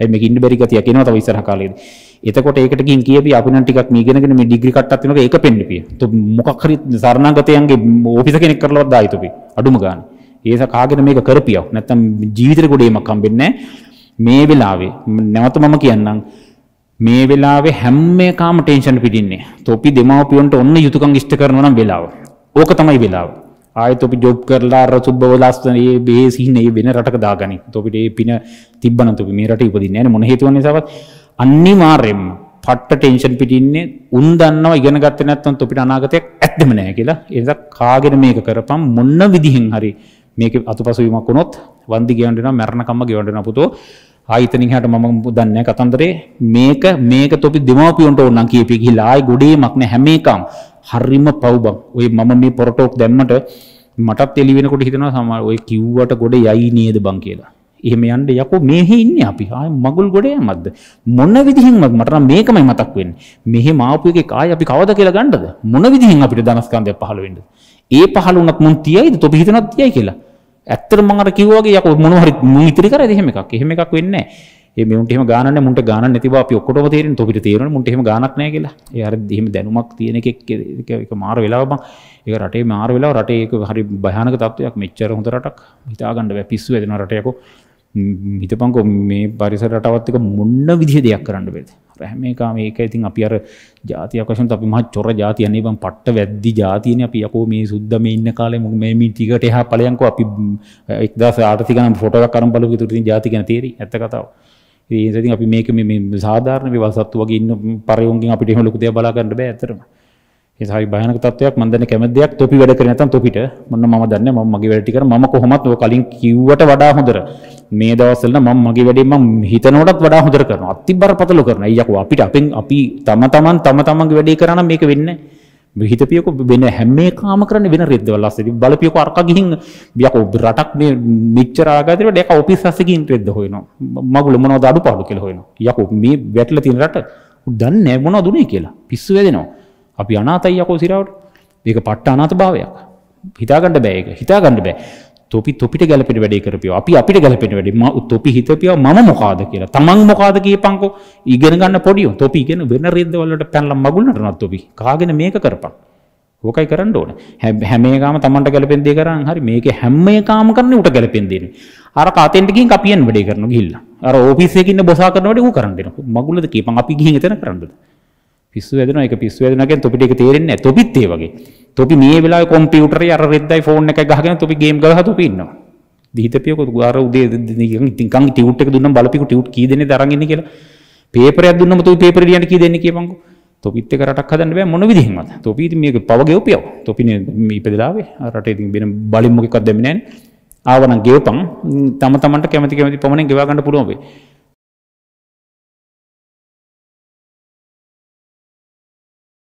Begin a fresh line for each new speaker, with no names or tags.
ඇයි මේක ඉන්න බැරි ගතියක් එනවා තව ඉස්සරහ කාලේදී. එතකොට ඒකට ගින් කියපි අපි නම් ටිකක් මේ ඉගෙනගෙන මේ ඩිග්‍රී කට්ටක් වෙනකොට ඒක පෙන්නපිය. તો මොකක් හරි සරණාගතයන්ගේ ඕෆිස කෙනෙක් කරලවත් දායිතු අපි. අඩුම ගන්න. ඒක කාගෙන මේක කරපියව. නැත්තම් ජීවිතේ ගොඩේමක් හම්බෙන්නේ මේ වෙලාවේ නැවත මම කියන්නම් මේ වෙලාවේ හැම එකම ටෙන්ෂන් පිටින්නේ. තොපි දෙමාපියන්ට ඔන්න යුතුයකම් ඉෂ්ට කරනවා නම් වෙලාව. ඕක තමයි වෙලාව. ආයත අපි ජොබ් කරලා අර සුබ්බව ලස්සනේ බේසින්නේ වෙන රටක දාගනි. තොපිට ඒ පින තිබ්බනම් තොපි මේ රට ඉපදින්නේ නැහැ මොන හේතුව නිසාවත් අනිවාර්යෙන්ම පට්ට ටෙන්ෂන් පිටින්නේ උන් දන්නවා ඉගෙන ගත්තේ නැත්නම් තොපිට අනාගතයක් ඇත්තෙම නැහැ කියලා. ඒ නිසා කාගෙන මේක කරපම් මොන විදිහෙන් හරි මේක අතුපසු වීමක් වුණොත් වන්දි ගෙවන්න වෙනවා මරණකම්ම ගෙවන්න වෙනවා පුතෝ. ආයතනින් හැට මම දන්නේ කතන්දරේ මේක මේක තොපි දෙමව්පියන්ට ඕන නම් කියපිය ගිහිලා ආයි ගොඩේමක් නෑ හැම එකම හරිම පව්බක් ඔය මම මේ පොරටෝක් දැම්මට මටත් එලිවෙනකොට හිතනවා සමා ඔය කිව්වට ගොඩ යයි නේද බං කියලා එහෙම යන්න යකෝ මෙහෙ ඉන්නේ අපි ආය මගුල් ගොඩේ යමද්ද මොන විදිහින්වත් මට නම් මේකමයි මතක් වෙන්නේ මෙහෙම ආපු එකේ කායි අපි කවද කියලා ගන්නද මොන විදිහින් අපිට ධනස්කන්ධය පහළ වෙන්නේ ඒ පහළ වුණත් මුන් තියයිද තොපි හිතනත් තියයි කියලා ඇත්තට මම අර කිව්වා වගේ යකෝ මොනවා හරි මුන් ඉතිරි කරයිද එහෙම එකක් එහෙම එකක් වෙන්නේ නැහැ ඒ මෙන්ට එහම ගාන මුට ගාන නැතිව අප ඔක්කොටම තේරෙන තොපිට තේරෙන මුට එහෙම ගානක් නැහැ කියලා. ඒ අර එහෙම දැනුමක් තියෙන එකෙක් ඒක මාර වෙලාව බං. ඒක රටේ මාර වෙලාව රටේ ඒක හරි භයානක තත්ත්වයක්. මෙච්චර හොඳ රටක් හිතා ගන්න බෑ පිස්සු වෙදෙන රටයකෝ. හිතපන්කෝ මේ පරිසර රටවත් එක මොන්න විදිහ දෙයක් කරන්න බෑද. හැම එකම ඒක ඉතින් අපි අර ජාතියක් වශයෙන් අපි මහ චොර ජාතියන්නේ බං පට්ට වැද්දි ජාතියනේ අපි යකෝ මේ සුද්ද මේ ඉන්න කාලේ මොක මේ මේ ටිකට එහා ඵලයන්කෝ අපි 1008 ගණන් ෆොටෝ එකක් අරන් බලුවා විතර ඉතින් ජාති ගැන තේරි ඇත්ත කතාව. ඒ ඉතින් අපි මේක මේ සාධාරණ මේ සත්තු වගේ ඉන්න පරයුන්ගෙන් අපිට එහෙම ලොකු දෙයක් බලා ගන්න බෑ ඇත්තටම. ඒ සයි භයානක තත්වයක් මම දන්නේ කැමති දෙයක් තොපි වැඩ කරේ නැත්නම් තොපිට මොන මම දන්නේ මම මගේ වැඩ ටික කරා මම කොහොමත් ඔය කලින් කිව්වට වඩා හොඳට මේ දවස්වල නම් මම මගේ වැඩේ මම හිතනකොටත් වඩා හොඳට කරනවා අතිබරපතල කරනවා අයියකෝ අපිට අපෙන් අපි තම තමන් තම තමන්ගේ වැඩේ කරා නම් මේක වෙන්නේ නැහැ හිතපියකෝ වෙන හැම එකම කරන්නේ වෙන රෙද්දවල අස්සේ බලපියකෝ අරක ගිහින් බියකෝ රටක් මේ මෙච්චර ආගාතේට ඩේක ඔෆිස් අස්සකින් රෙද්ද හොයනවා මගුල මොනවද අඩුපාඩු කියලා හොයනවා යකෝ මේ වැටලා තියෙන රට දන්නේ නැහැ මොනවද උනේ කියලා පිස්සු වැදෙනවා අපි අනාතයි යකෝ සිරාවට මේක පට්ට අනාත භාවයක් හිතාගන්න බෑ ඒක හිතාගන්න බෑ තොපි තොපිට ගැලපෙන වැඩේ කරපියෝ අපි අපිට ගැලපෙන වැඩේ මම තොපි හිතපියෝ මම මොකාද කියලා තමන් මොකාද කියපන්කෝ ඉගෙන ගන්න පොඩියෝ තොපි ඉගෙන වෙන රෙද්ද වලට පැනලා මගුල් නටනවා තොපි කාගෙන මේක කරපන් ඕකයි කරන්න ඕන හැම එකම තමන්ට ගැලපෙන දේ කරන් හරි මේකේ හැම එකම කරන්නේ උට ගැලපෙන දේනේ අර කාතෙන්ට ගිහින් කපියෙන් වැඩේ කරනවා ගිහිල්ලා අර ඕෆිස් එකේ ඉන්න බොසා කරනකොට ඌ කරන් දෙනවා මගුල්ද කියපන් අපි ගිහින් එතන කරන්නද පිස්සු වැදෙනවා ඒක පිස්සු වැදෙනවා කියන්නේ තොපිට ඒක තේරෙන්නේ නැහැ තොපිත් ඒ වගේ තොපි මේ වෙලාවේ කම්පියුටරේ අර රෙද්දයි ෆෝන් එකයි ගහගෙන තොපි ගේම් ගහලා තොපි ඉන්නවා දිහිතපියක අර උදේ නිකන් ටියුට් එක දුන්නම බලපිකු ටියුට් කී දෙනේ දරන් ඉන්නේ කියලා පේපරයක් දුන්නම තොපි පේපර ලියන්න කී දෙන්නේ කියපන්කෝ තොපිත් එක රටක් හදන්න බෑ මොන විදිහින්වත් තොපි ඉතින් මේක පව ගෙවපියව තොපිනේ මේ ඉපදලාවේ රටේ ඉතින් වෙන බලින් මොකෙක්වත් දෙන්නේ නැහැ ආවනම් ගෙවපන් තම තමන්ට කැමති කැමති පමණින් ගෙවා ගන්න පුළුවන් වෙයි